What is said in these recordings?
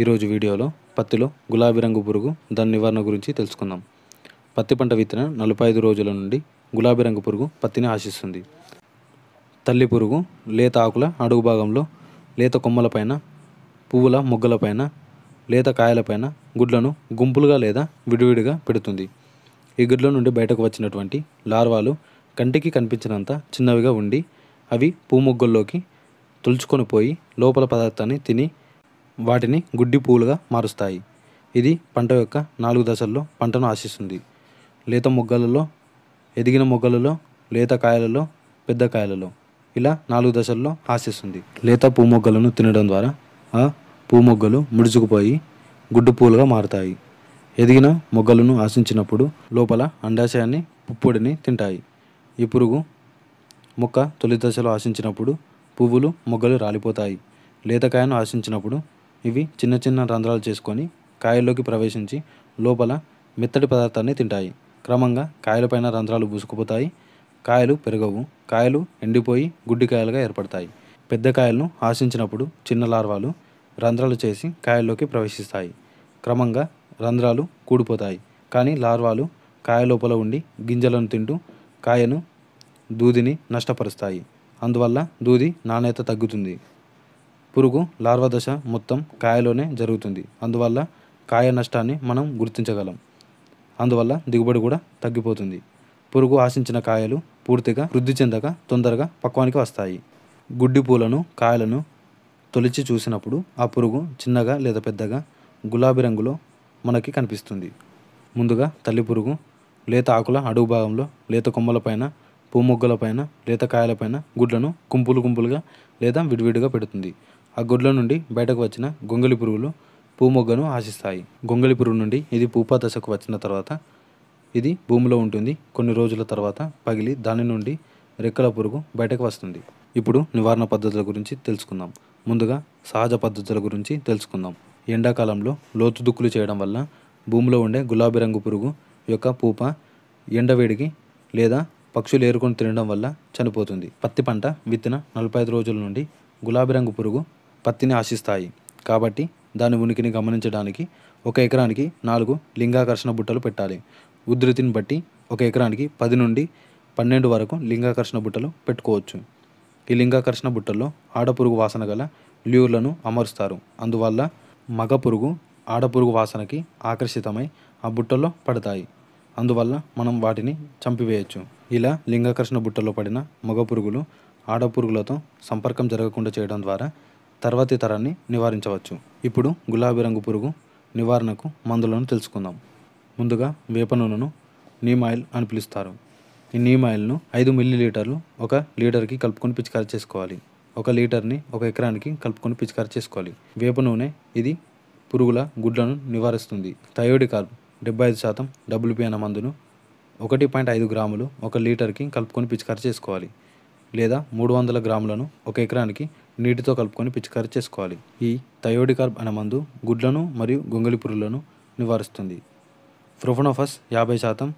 ఈరోజు వీడియోలో పత్తిలో గులాబీ రంగు పురుగు దాని నివారణ గురించి తెలుసుకుందాం పత్తి పంట విత్తన నలభై ఐదు రోజుల నుండి గులాబీ రంగు పురుగు పత్తిని ఆశిస్తుంది తల్లి పురుగు లేత ఆకుల అడుగు భాగంలో లేత కొమ్మలపైన పువ్వుల మొగ్గలపైన లేత కాయలపైన గుడ్లను గుంపులుగా లేదా విడివిడిగా పెడుతుంది ఈ గుడ్ల నుండి బయటకు వచ్చినటువంటి లార్వాలు కంటికి కనిపించినంత చిన్నవిగా ఉండి అవి పూమొగ్గల్లోకి తుల్చుకొని పోయి లోపల పదార్థాన్ని తిని వాటిని గుడ్డి పూలుగా మారుస్తాయి ఇది పంట యొక్క నాలుగు దశల్లో పంటను ఆశిస్తుంది లేత మొగ్గలలో ఎదిగిన మొగ్గలలో లేత కాయలలో పెద్ద కాయలలో ఇలా నాలుగు దశల్లో ఆశిస్తుంది లేత పూ మొగ్గలను తినడం ద్వారా ఆ పూ మొగ్గలు ముడుచుకుపోయి గుడ్డు పూలుగా మారుతాయి ఎదిగిన మొగ్గలను ఆశించినప్పుడు లోపల అండాశయాన్ని పుప్పొడిని తింటాయి ఈ పురుగు మొక్క తొలి దశలో ఆశించినప్పుడు పువ్వులు మొగ్గలు రాలిపోతాయి లేతకాయను ఆశించినప్పుడు ఇవి చిన్న చిన్న రంధ్రాలు చేసుకొని కాయల్లోకి ప్రవేశించి లోపల మెత్తటి పదార్థాన్ని తింటాయి క్రమంగా కాయలపైన రంధ్రాలు బూసుకుపోతాయి కాయలు పెరగవు కాయలు ఎండిపోయి గుడ్డి కాయలుగా ఏర్పడతాయి పెద్ద కాయలను ఆశించినప్పుడు చిన్న లార్వాలు రంధ్రాలు చేసి కాయల్లోకి ప్రవేశిస్తాయి క్రమంగా రంధ్రాలు కూడిపోతాయి కానీ లార్వాలు కాయ లోపల ఉండి గింజలను తింటూ కాయను దూదిని నష్టపరుస్తాయి అందువల్ల దూది నాణ్యత తగ్గుతుంది పురుగు లార్వా దశ మొత్తం కాయలోనే జరుగుతుంది అందువల్ల కాయ నష్టాన్ని మనం గుర్తించగలం అందువల్ల దిగుబడి కూడా తగ్గిపోతుంది పురుగు ఆశించిన కాయలు పూర్తిగా వృద్ధి చెందక తొందరగా పక్వానికి వస్తాయి గుడ్డి పూలను కాయలను తొలిచి చూసినప్పుడు ఆ పురుగు చిన్నగా లేదా పెద్దగా గులాబీ రంగులో మనకి కనిపిస్తుంది ముందుగా తల్లి పురుగు లేత ఆకుల అడుగు భాగంలో లేత కొమ్మలపైన పువ్వు పైన లేత కాయలపైన గుడ్లను గుంపులు గుంపులుగా లేదా విడివిడిగా పెడుతుంది ఆ గుడ్ల నుండి బయటకు వచ్చిన గొంగలి పురుగులు పూమొగ్గను ఆశిస్తాయి గొంగలి పురుగు నుండి ఇది పూప దశకు వచ్చిన తర్వాత ఇది భూమిలో ఉంటుంది కొన్ని రోజుల తర్వాత పగిలి దాని నుండి రెక్కల పురుగు బయటకు వస్తుంది ఇప్పుడు నివారణ పద్ధతుల గురించి తెలుసుకుందాం ముందుగా సహజ పద్ధతుల గురించి తెలుసుకుందాం ఎండాకాలంలో లోతు దుక్కులు చేయడం వల్ల భూమిలో ఉండే గులాబీ రంగు పురుగు యొక్క పూప ఎండవేడికి లేదా పక్షులు ఏరుకొని తినడం వల్ల చనిపోతుంది పత్తి పంట విత్తిన నలభై ఐదు రోజుల నుండి గులాబీ రంగు పురుగు పత్తిని ఆశిస్తాయి కాబట్టి దాని ఉనికిని గమనించడానికి ఒక ఎకరానికి నాలుగు లింగాకర్షణ బుట్టలు పెట్టాలి ఉధృతిని బట్టి ఒక ఎకరానికి పది నుండి పన్నెండు వరకు లింగాకర్షణ బుట్టలు పెట్టుకోవచ్చు ఈ లింగాకర్షణ బుట్టల్లో ఆడపురుగు వాసన గల ల్యూర్లను అమరుస్తారు అందువల్ల మగ పురుగు ఆడపురుగు వాసనకి ఆకర్షితమై ఆ బుట్టల్లో పడతాయి అందువల్ల మనం వాటిని చంపివేయచ్చు ఇలా లింగాకర్షణ బుట్టలో పడిన మగ పురుగులు ఆడ పురుగులతో సంపర్కం జరగకుండా చేయడం ద్వారా తర్వాతి తరాన్ని నివారించవచ్చు ఇప్పుడు గులాబీ రంగు పురుగు నివారణకు మందులను తెలుసుకుందాం ముందుగా వేప నూనెను నీమ్ ఆయిల్ అని పిలుస్తారు ఈ నీమ్ ఆయిల్ను ఐదు మిల్లీ లీటర్లు ఒక లీటర్కి కలుపుకొని పిచికారి చేసుకోవాలి ఒక లీటర్ని ఒక ఎకరానికి కలుపుకొని పిచికారి చేసుకోవాలి వేప నూనె ఇది పురుగుల గుడ్లను నివారిస్తుంది కార్బ్ డెబ్బై ఐదు శాతం డబ్ల్యూపీ అన్న మందును ఒకటి పాయింట్ ఐదు గ్రాములు ఒక లీటర్కి కలుపుకొని పిచికారి చేసుకోవాలి లేదా మూడు వందల గ్రాములను ఒక ఎకరానికి నీటితో కలుపుకొని పిచికారి చేసుకోవాలి ఈ థయోడికార్బ్ అనే మందు గుడ్లను మరియు గొంగలి పురుగులను నివారిస్తుంది ప్రొఫనోఫస్ యాభై శాతం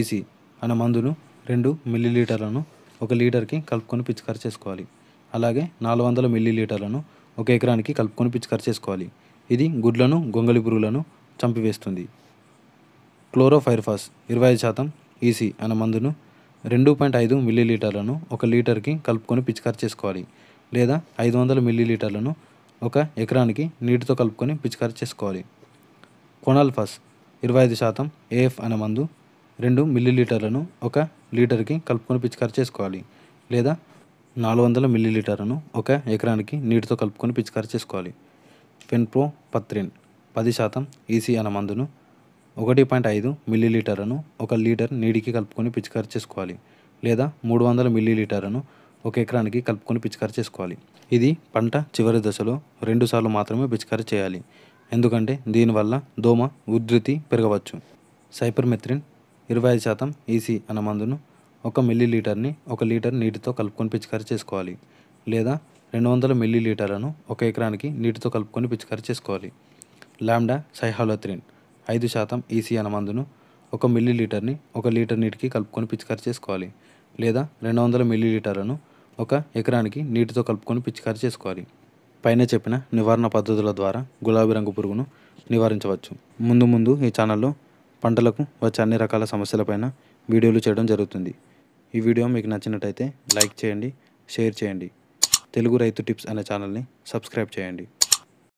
ఈసీ అనే మందును రెండు మిల్లీలీటర్లను ఒక లీటర్కి కలుపుకొని పిచికారి చేసుకోవాలి అలాగే నాలుగు వందల మిల్లీలీటర్లను ఒక ఎకరానికి కలుపుకొని పిచికారి చేసుకోవాలి ఇది గుడ్లను గొంగలి పురుగులను చంపివేస్తుంది క్లోరోఫైర్ఫాస్ ఇరవై ఐదు శాతం ఈసీ అనే మందును రెండు పాయింట్ ఐదు మిల్లీలీటర్లను ఒక లీటర్కి కలుపుకొని పిచికారి చేసుకోవాలి లేదా ఐదు వందల మిల్లీలీటర్లను ఒక ఎకరానికి నీటితో కలుపుకొని పిచికారి చేసుకోవాలి కొనాల్ఫాస్ ఇరవై ఐదు శాతం ఏఎఫ్ అనే మందు రెండు మిల్లీలీటర్లను ఒక లీటర్కి కలుపుకొని పిచికారి చేసుకోవాలి లేదా నాలుగు వందల మిల్లీలీటర్లను ఒక ఎకరానికి నీటితో కలుపుకొని పిచికారి చేసుకోవాలి ఫెన్ప్రో పత్రిన్ పది శాతం ఈసీ అనే మందును ఒకటి పాయింట్ ఐదు మిల్లీలీటర్ను ఒక లీటర్ నీటికి కలుపుకొని పిచికారి చేసుకోవాలి లేదా మూడు వందల మిల్లీలీటర్ను ఒక ఎకరానికి కలుపుకొని పిచికారి చేసుకోవాలి ఇది పంట చివరి దశలో రెండుసార్లు మాత్రమే పిచికారి చేయాలి ఎందుకంటే దీనివల్ల దోమ ఉధృతి పెరగవచ్చు సైపర్మెత్రిన్ ఇరవై ఐదు శాతం ఈసీ e అన్న మందును ఒక మిల్లీలీటర్ని ఒక లీటర్ నీటితో కలుపుకొని పిచికారి చేసుకోవాలి లేదా రెండు వందల మిల్లీలీటర్లను ఒక ఎకరానికి నీటితో కలుపుకొని పిచికారి చేసుకోవాలి లాండా సైహాలోత్రిన్ ఐదు శాతం ఈసీ మందును ఒక మిల్లీ లీటర్ని ఒక లీటర్ నీటికి కలుపుకొని పిచికారి చేసుకోవాలి లేదా రెండు వందల మిల్లీ లీటర్లను ఒక ఎకరానికి నీటితో కలుపుకొని పిచికారి చేసుకోవాలి పైన చెప్పిన నివారణ పద్ధతుల ద్వారా గులాబీ రంగు పురుగును నివారించవచ్చు ముందు ముందు ఈ ఛానల్లో పంటలకు వచ్చే అన్ని రకాల సమస్యలపైన వీడియోలు చేయడం జరుగుతుంది ఈ వీడియో మీకు నచ్చినట్టయితే లైక్ చేయండి షేర్ చేయండి తెలుగు రైతు టిప్స్ అనే ఛానల్ని సబ్స్క్రైబ్ చేయండి